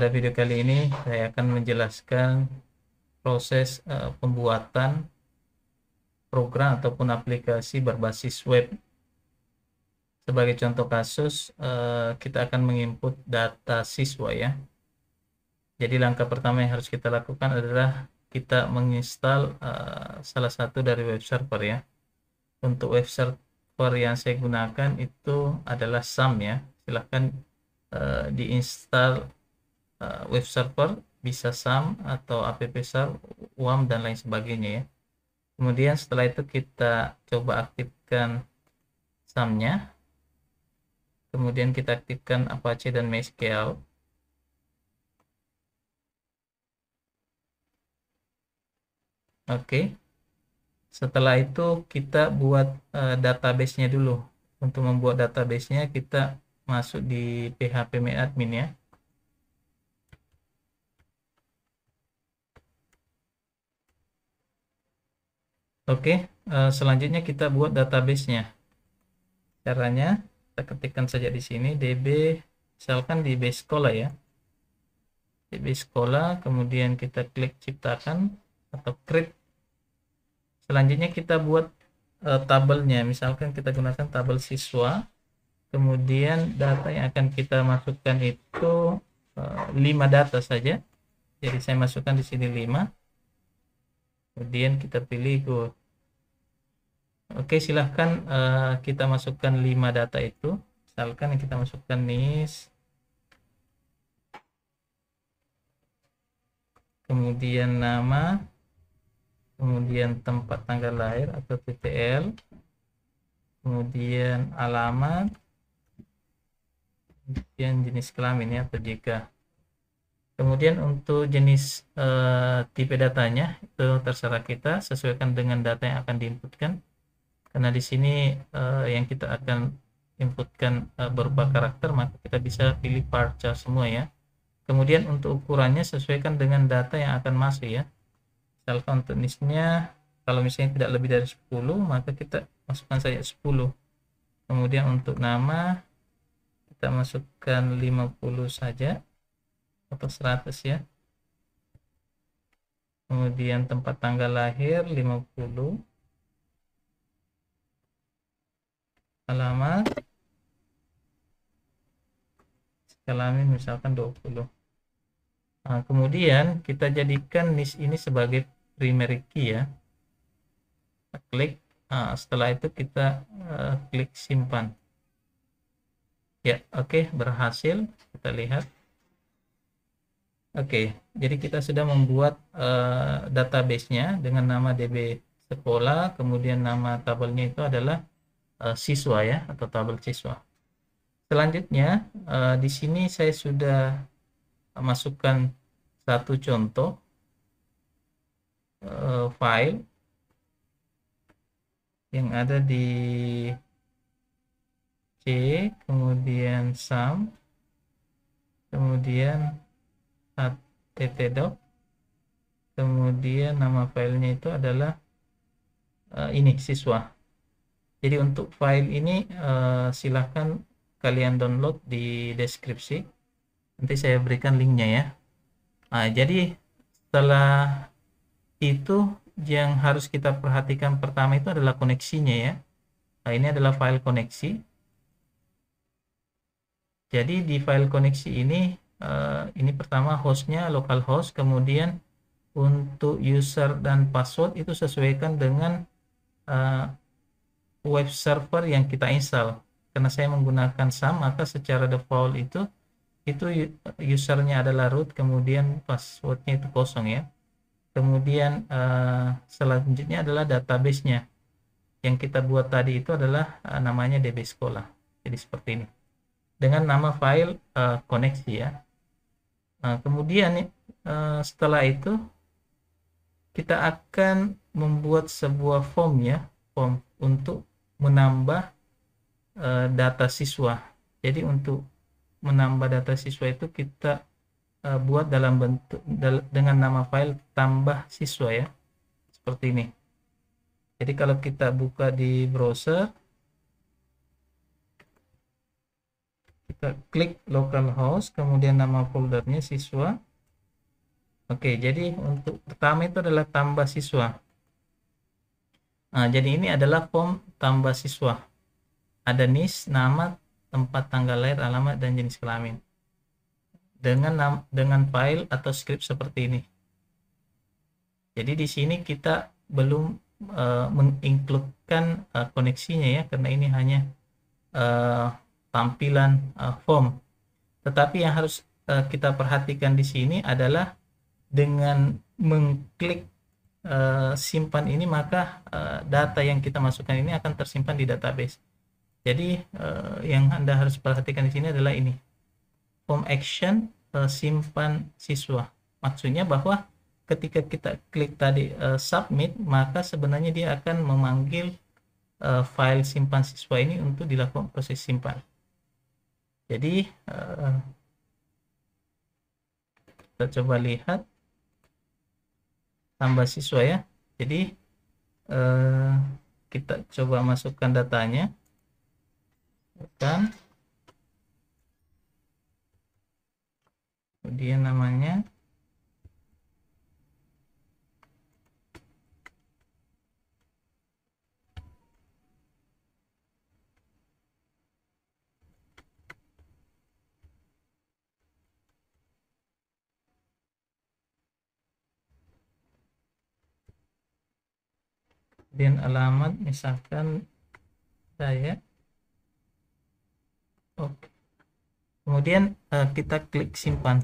pada video kali ini saya akan menjelaskan proses uh, pembuatan program ataupun aplikasi berbasis web. Sebagai contoh kasus, uh, kita akan menginput data siswa ya. Jadi langkah pertama yang harus kita lakukan adalah kita menginstal uh, salah satu dari web server ya. Untuk web server yang saya gunakan itu adalah SAM ya. Silahkan diinstal uh, web server bisa SAM atau app server UAM dan lain sebagainya ya kemudian setelah itu kita coba aktifkan sam kemudian kita aktifkan Apache dan MySQL Oke. Okay. Setelah itu kita buat uh, database-nya dulu. Untuk membuat database-nya kita masuk di phpmyadmin admin ya. Oke, eh, selanjutnya kita buat database-nya. Caranya, kita ketikkan saja di sini db, misalkan di base sekolah ya. db sekolah, kemudian kita klik ciptakan atau create. Selanjutnya kita buat uh, tabelnya, misalkan kita gunakan tabel siswa. Kemudian data yang akan kita masukkan itu uh, eh, 5 data saja. Jadi saya masukkan di sini 5. Kemudian kita pilih go Oke, silahkan uh, kita masukkan 5 data itu. Misalkan kita masukkan NIS. Kemudian nama. Kemudian tempat tanggal lahir atau TTL. Kemudian alamat. Kemudian jenis kelamin ya atau JK. Kemudian untuk jenis uh, tipe datanya itu terserah kita sesuaikan dengan data yang akan diinputkan karena di sini uh, yang kita akan inputkan uh, berupa karakter maka kita bisa pilih parca semua ya kemudian untuk ukurannya sesuaikan dengan data yang akan masuk ya misalkan untuk nisnya kalau misalnya tidak lebih dari 10 maka kita masukkan saja 10 kemudian untuk nama kita masukkan 50 saja atau 100 ya kemudian tempat tanggal lahir 50 alamat kelamin misalkan 20 nah, kemudian kita jadikan list ini sebagai primary key ya kita klik nah, setelah itu kita uh, klik simpan ya oke okay, berhasil kita lihat oke okay, jadi kita sudah membuat uh, databasenya dengan nama db sekolah kemudian nama tabelnya itu adalah Eh, siswa ya atau tabel siswa. Selanjutnya uh, di sini saya sudah masukkan satu contoh uh, file yang ada di C kemudian sum kemudian httdoc kemudian nama filenya itu adalah uh, ini siswa jadi untuk file ini uh, silahkan kalian download di deskripsi. Nanti saya berikan linknya ya. Nah, jadi setelah itu yang harus kita perhatikan pertama itu adalah koneksinya ya. Nah, ini adalah file koneksi. Jadi di file koneksi ini, uh, ini pertama hostnya localhost, kemudian untuk user dan password itu sesuaikan dengan uh, web server yang kita install karena saya menggunakan SAM maka secara default itu itu usernya adalah root kemudian passwordnya itu kosong ya kemudian uh, selanjutnya adalah databasenya yang kita buat tadi itu adalah uh, namanya DB sekolah jadi seperti ini dengan nama file uh, koneksi ya nah, kemudian uh, setelah itu kita akan membuat sebuah form ya form untuk menambah e, data siswa. Jadi untuk menambah data siswa itu kita e, buat dalam bentuk dal dengan nama file tambah siswa ya. Seperti ini. Jadi kalau kita buka di browser kita klik localhost kemudian nama foldernya siswa. Oke, jadi untuk pertama itu adalah tambah siswa. Nah, jadi ini adalah form tambah siswa. Ada NIS, nama, tempat tanggal lahir, alamat, dan jenis kelamin. Dengan dengan file atau script seperti ini. Jadi di sini kita belum uh, eh, menginkludkan uh, eh, koneksinya ya, karena ini hanya uh, tampilan uh, form. Tetapi yang harus uh, kita perhatikan di sini adalah dengan mengklik e, simpan ini maka e, data yang kita masukkan ini akan tersimpan di database. Jadi e, yang Anda harus perhatikan di sini adalah ini. Form action e, simpan siswa. Maksudnya bahwa ketika kita klik tadi e, submit maka sebenarnya dia akan memanggil e, file simpan siswa ini untuk dilakukan proses simpan. Jadi e, kita coba lihat tambah siswa ya jadi eh, kita coba masukkan datanya kan kemudian namanya kemudian alamat misalkan saya oke kemudian uh, kita klik simpan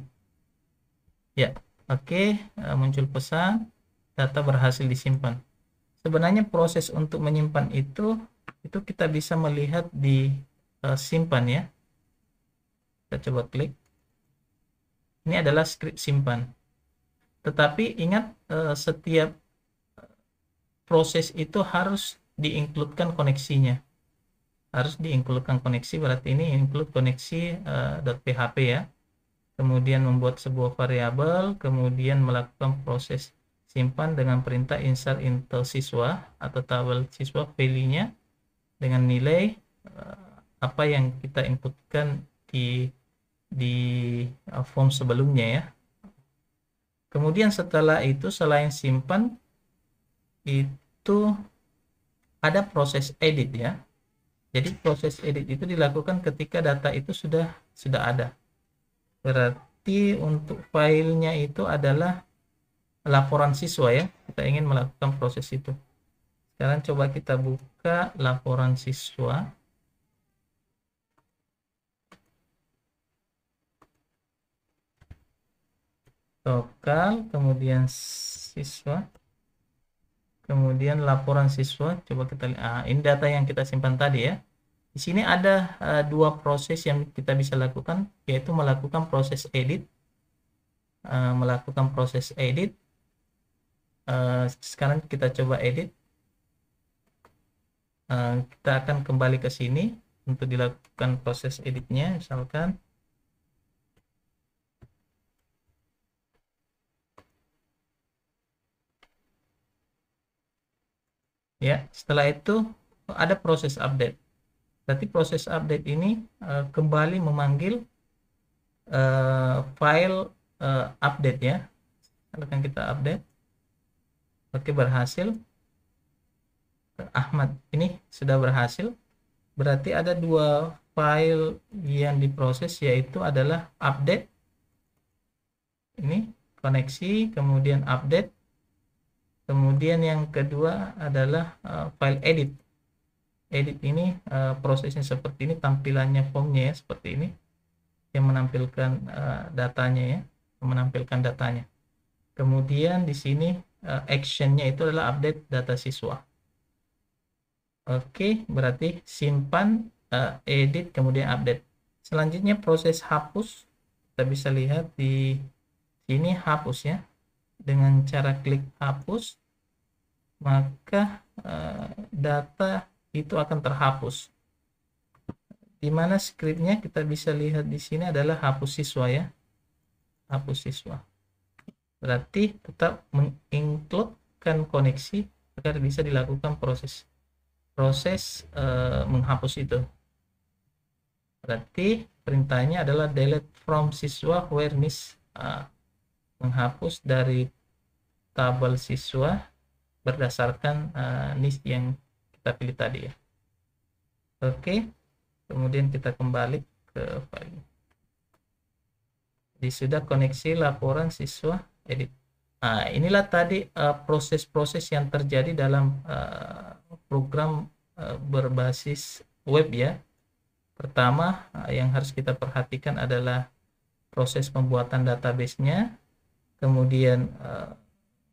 ya oke uh, muncul pesan data berhasil disimpan sebenarnya proses untuk menyimpan itu itu kita bisa melihat di uh, simpan ya kita coba klik ini adalah script simpan tetapi ingat uh, setiap proses itu harus diinkludkan koneksinya harus diinkludkan koneksi berarti ini include koneksi uh, eh, .php ya kemudian membuat sebuah variabel kemudian melakukan proses simpan dengan perintah insert into siswa atau tabel siswa value-nya dengan nilai uh, apa yang kita inputkan di di uh, form sebelumnya ya kemudian setelah itu selain simpan itu ada proses edit ya. Jadi proses edit itu dilakukan ketika data itu sudah sudah ada. Berarti untuk filenya itu adalah laporan siswa ya. Kita ingin melakukan proses itu. Sekarang coba kita buka laporan siswa. Tokal, kemudian siswa kemudian laporan siswa coba kita ah, ini data yang kita simpan tadi ya di sini ada uh, dua proses yang kita bisa lakukan yaitu melakukan proses edit uh, melakukan proses edit uh, sekarang kita coba edit uh, kita akan kembali ke sini untuk dilakukan proses editnya misalkan ya setelah itu ada proses update berarti proses update ini uh, kembali memanggil uh, file uh, update ya akan kita update oke berhasil Ahmad ini sudah berhasil berarti ada dua file yang diproses yaitu adalah update ini koneksi kemudian update kemudian yang kedua adalah uh, file edit edit ini uh, prosesnya seperti ini tampilannya formnya ya seperti ini yang menampilkan uh, datanya ya menampilkan datanya kemudian di sini uh, actionnya itu adalah update data siswa oke okay, berarti simpan uh, edit kemudian update selanjutnya proses hapus kita bisa lihat di sini hapus ya dengan cara klik hapus maka uh, data itu akan terhapus di mana scriptnya kita bisa lihat di sini adalah hapus siswa ya hapus siswa berarti tetap mengincludekan koneksi agar bisa dilakukan proses proses uh, menghapus itu berarti perintahnya adalah delete from siswa where miss uh, menghapus dari tabel siswa berdasarkan uh, NIS yang kita pilih tadi ya. Oke, kemudian kita kembali ke file. Jadi sudah koneksi laporan siswa edit. Nah, inilah tadi eh, proses-proses uh, yang terjadi dalam uh, program uh, berbasis web ya. Pertama uh, yang harus kita perhatikan adalah proses pembuatan databasenya, kemudian uh,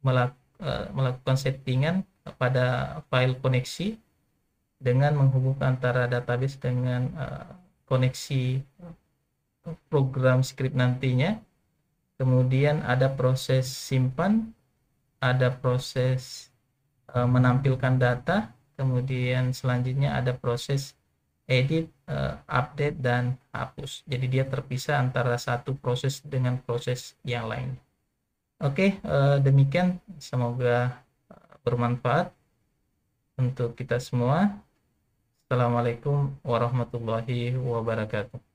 melak uh, melakukan settingan pada file koneksi dengan menghubungkan antara database dengan uh, koneksi program script nantinya. Kemudian ada proses simpan, ada proses uh, menampilkan data, kemudian selanjutnya ada proses edit, uh, update, dan hapus. Jadi dia terpisah antara satu proses dengan proses yang lain. Oke, uh, demikian semoga eh, bermanfaat untuk kita semua. Assalamualaikum warahmatullahi wabarakatuh.